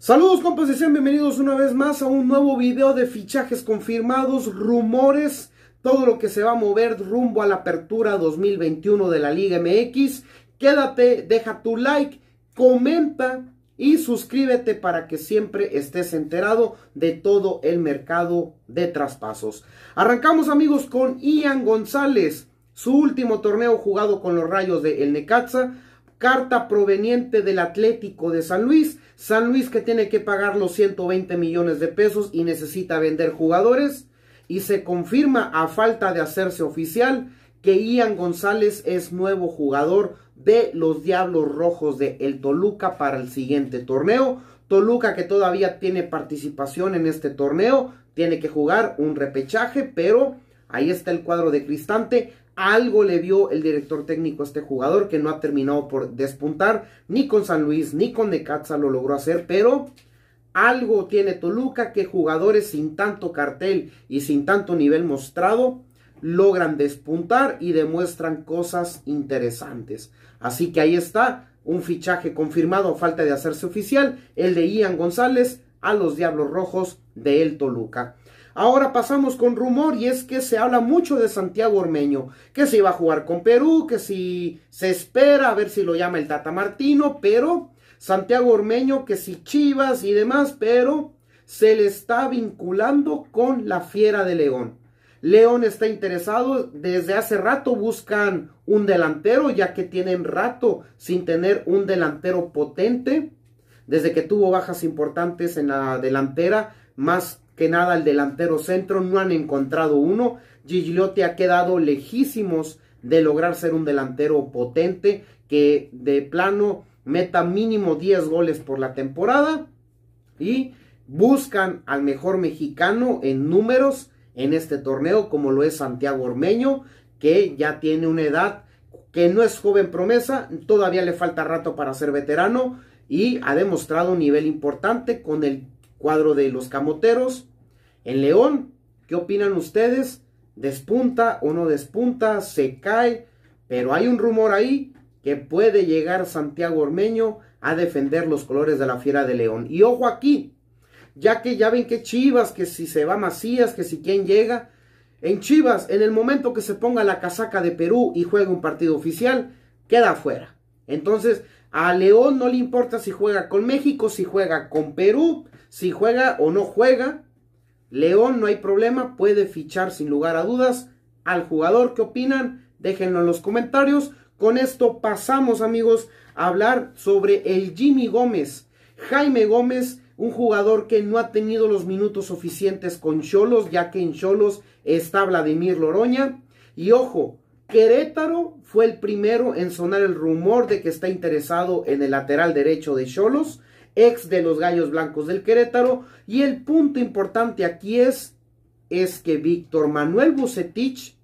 Saludos compas sean bienvenidos una vez más a un nuevo video de fichajes confirmados, rumores, todo lo que se va a mover rumbo a la apertura 2021 de la Liga MX. Quédate, deja tu like, comenta y suscríbete para que siempre estés enterado de todo el mercado de traspasos. Arrancamos amigos con Ian González, su último torneo jugado con los Rayos de El Necaxa Carta proveniente del Atlético de San Luis. San Luis que tiene que pagar los 120 millones de pesos y necesita vender jugadores. Y se confirma a falta de hacerse oficial que Ian González es nuevo jugador de los Diablos Rojos de El Toluca para el siguiente torneo. Toluca que todavía tiene participación en este torneo, tiene que jugar un repechaje, pero ahí está el cuadro de Cristante algo le vio el director técnico a este jugador que no ha terminado por despuntar, ni con San Luis, ni con Necaxa lo logró hacer, pero algo tiene Toluca que jugadores sin tanto cartel y sin tanto nivel mostrado logran despuntar y demuestran cosas interesantes. Así que ahí está un fichaje confirmado falta de hacerse oficial, el de Ian González a los Diablos Rojos de El Toluca. Ahora pasamos con rumor y es que se habla mucho de Santiago Ormeño, que si va a jugar con Perú, que si se espera a ver si lo llama el Tata Martino, pero Santiago Ormeño, que si Chivas y demás, pero se le está vinculando con la Fiera de León. León está interesado, desde hace rato buscan un delantero, ya que tienen rato sin tener un delantero potente, desde que tuvo bajas importantes en la delantera, más que nada el delantero centro, no han encontrado uno. Gigliotti ha quedado lejísimos de lograr ser un delantero potente que de plano meta mínimo 10 goles por la temporada y buscan al mejor mexicano en números en este torneo como lo es Santiago Ormeño que ya tiene una edad que no es joven promesa, todavía le falta rato para ser veterano y ha demostrado un nivel importante con el cuadro de los camoteros. En León, ¿qué opinan ustedes? ¿Despunta o no despunta? ¿Se cae? Pero hay un rumor ahí que puede llegar Santiago Ormeño a defender los colores de la Fiera de León. Y ojo aquí, ya que ya ven que Chivas, que si se va Macías, que si quién llega. En Chivas, en el momento que se ponga la casaca de Perú y juegue un partido oficial, queda afuera. Entonces, a León no le importa si juega con México, si juega con Perú, si juega o no juega, León no hay problema, puede fichar sin lugar a dudas al jugador. ¿Qué opinan? Déjenlo en los comentarios. Con esto pasamos, amigos, a hablar sobre el Jimmy Gómez. Jaime Gómez, un jugador que no ha tenido los minutos suficientes con Cholos, ya que en Cholos está Vladimir Loroña. Y ojo, Querétaro fue el primero en sonar el rumor de que está interesado en el lateral derecho de Cholos ex de los Gallos Blancos del Querétaro. Y el punto importante aquí es, es que Víctor Manuel Bucetich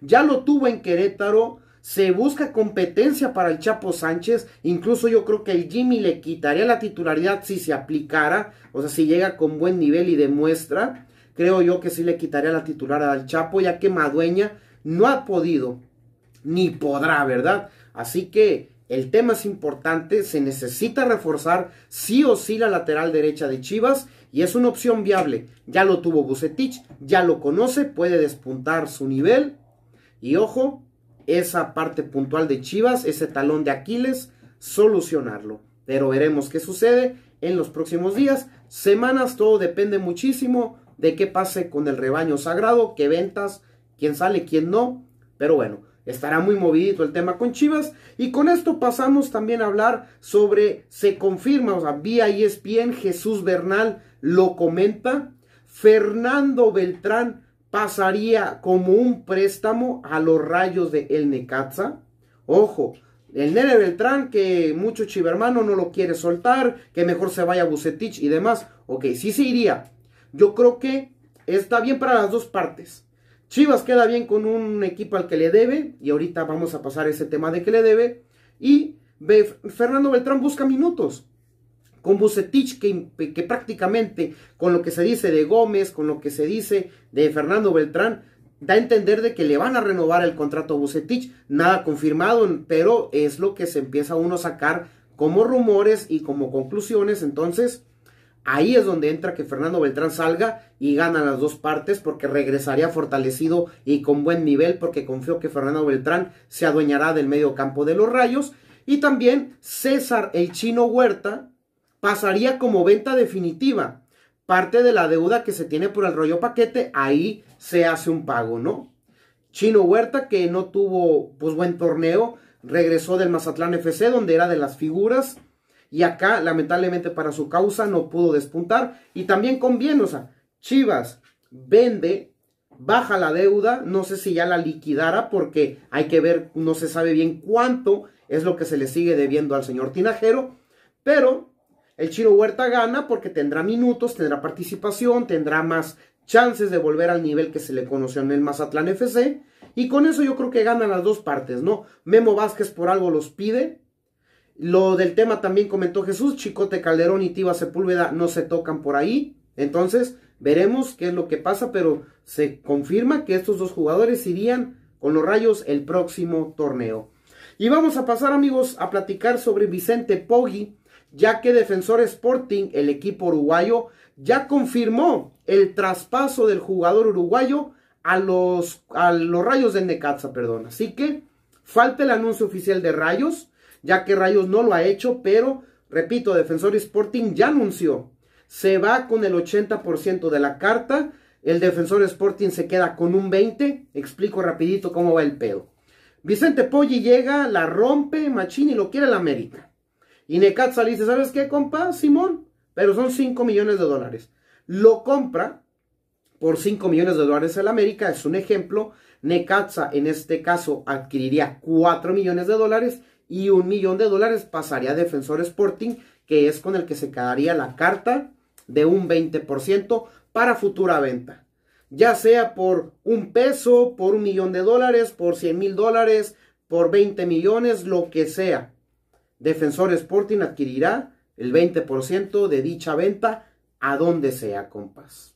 ya lo tuvo en Querétaro. Se busca competencia para el Chapo Sánchez. Incluso yo creo que el Jimmy le quitaría la titularidad si se aplicara. O sea, si llega con buen nivel y demuestra. Creo yo que sí le quitaría la titularidad al Chapo, ya que Madueña no ha podido ni podrá, ¿verdad? Así que el tema es importante, se necesita reforzar sí o sí la lateral derecha de Chivas y es una opción viable. Ya lo tuvo Bucetich, ya lo conoce, puede despuntar su nivel. Y ojo, esa parte puntual de Chivas, ese talón de Aquiles, solucionarlo. Pero veremos qué sucede en los próximos días, semanas, todo depende muchísimo de qué pase con el rebaño sagrado, qué ventas, quién sale, quién no. Pero bueno, Estará muy movido el tema con Chivas. Y con esto pasamos también a hablar sobre, se confirma, o sea, vía ESPN, Jesús Bernal lo comenta. Fernando Beltrán pasaría como un préstamo a los rayos de El Necaxa. Ojo, el Nene Beltrán, que mucho chivermano no lo quiere soltar, que mejor se vaya a Bucetich y demás. Ok, sí se iría. Yo creo que está bien para las dos partes. Chivas queda bien con un equipo al que le debe, y ahorita vamos a pasar ese tema de que le debe. Y Fernando Beltrán busca minutos. Con Bucetich, que, que prácticamente con lo que se dice de Gómez, con lo que se dice de Fernando Beltrán, da a entender de que le van a renovar el contrato a Bucetich. Nada confirmado, pero es lo que se empieza uno a sacar como rumores y como conclusiones. Entonces, Ahí es donde entra que Fernando Beltrán salga y gana las dos partes porque regresaría fortalecido y con buen nivel porque confío que Fernando Beltrán se adueñará del medio campo de los rayos. Y también César el chino Huerta pasaría como venta definitiva. Parte de la deuda que se tiene por el rollo paquete, ahí se hace un pago, ¿no? Chino Huerta que no tuvo pues buen torneo, regresó del Mazatlán FC donde era de las figuras y acá, lamentablemente para su causa, no pudo despuntar. Y también conviene, o sea, Chivas vende, baja la deuda, no sé si ya la liquidara porque hay que ver, no se sabe bien cuánto es lo que se le sigue debiendo al señor Tinajero, pero el Chino Huerta gana porque tendrá minutos, tendrá participación, tendrá más chances de volver al nivel que se le conoció en el Mazatlán FC. Y con eso yo creo que ganan las dos partes, ¿no? Memo Vázquez por algo los pide, lo del tema también comentó Jesús, Chicote Calderón y Tiva Sepúlveda no se tocan por ahí. Entonces, veremos qué es lo que pasa, pero se confirma que estos dos jugadores irían con los rayos el próximo torneo. Y vamos a pasar amigos a platicar sobre Vicente Poggi, ya que Defensor Sporting, el equipo uruguayo, ya confirmó el traspaso del jugador uruguayo a los, a los rayos de Necaxa, perdón. Así que falta el anuncio oficial de rayos, ya que Rayos no lo ha hecho, pero repito, Defensor Sporting ya anunció, se va con el 80% de la carta, el Defensor Sporting se queda con un 20, explico rapidito cómo va el pedo. Vicente Poggi llega, la rompe, Machini lo quiere la América. Y Necatza le dice, ¿sabes qué, compa? Simón, pero son 5 millones de dólares. Lo compra por 5 millones de dólares el América, es un ejemplo. Necatza en este caso adquiriría 4 millones de dólares y un millón de dólares pasaría a Defensor Sporting, que es con el que se quedaría la carta de un 20% para futura venta. Ya sea por un peso, por un millón de dólares, por 100 mil dólares, por 20 millones, lo que sea. Defensor Sporting adquirirá el 20% de dicha venta a donde sea, compás.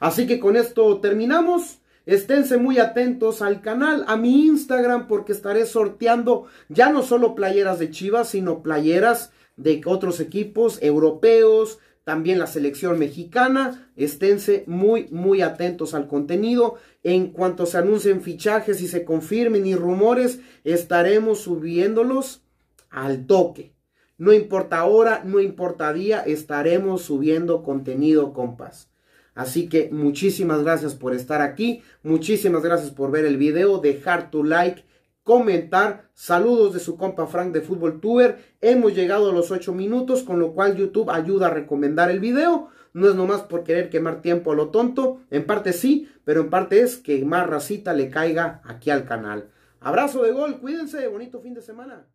Así que con esto terminamos. Esténse muy atentos al canal, a mi Instagram, porque estaré sorteando ya no solo playeras de Chivas, sino playeras de otros equipos europeos, también la selección mexicana. Esténse muy, muy atentos al contenido. En cuanto se anuncien fichajes y se confirmen y rumores, estaremos subiéndolos al toque. No importa hora, no importa día, estaremos subiendo contenido, compas. Así que muchísimas gracias por estar aquí, muchísimas gracias por ver el video, dejar tu like, comentar, saludos de su compa Frank de Fútbol Tuber. Hemos llegado a los 8 minutos, con lo cual YouTube ayuda a recomendar el video. No es nomás por querer quemar tiempo a lo tonto, en parte sí, pero en parte es que más racita le caiga aquí al canal. Abrazo de gol, cuídense, bonito fin de semana.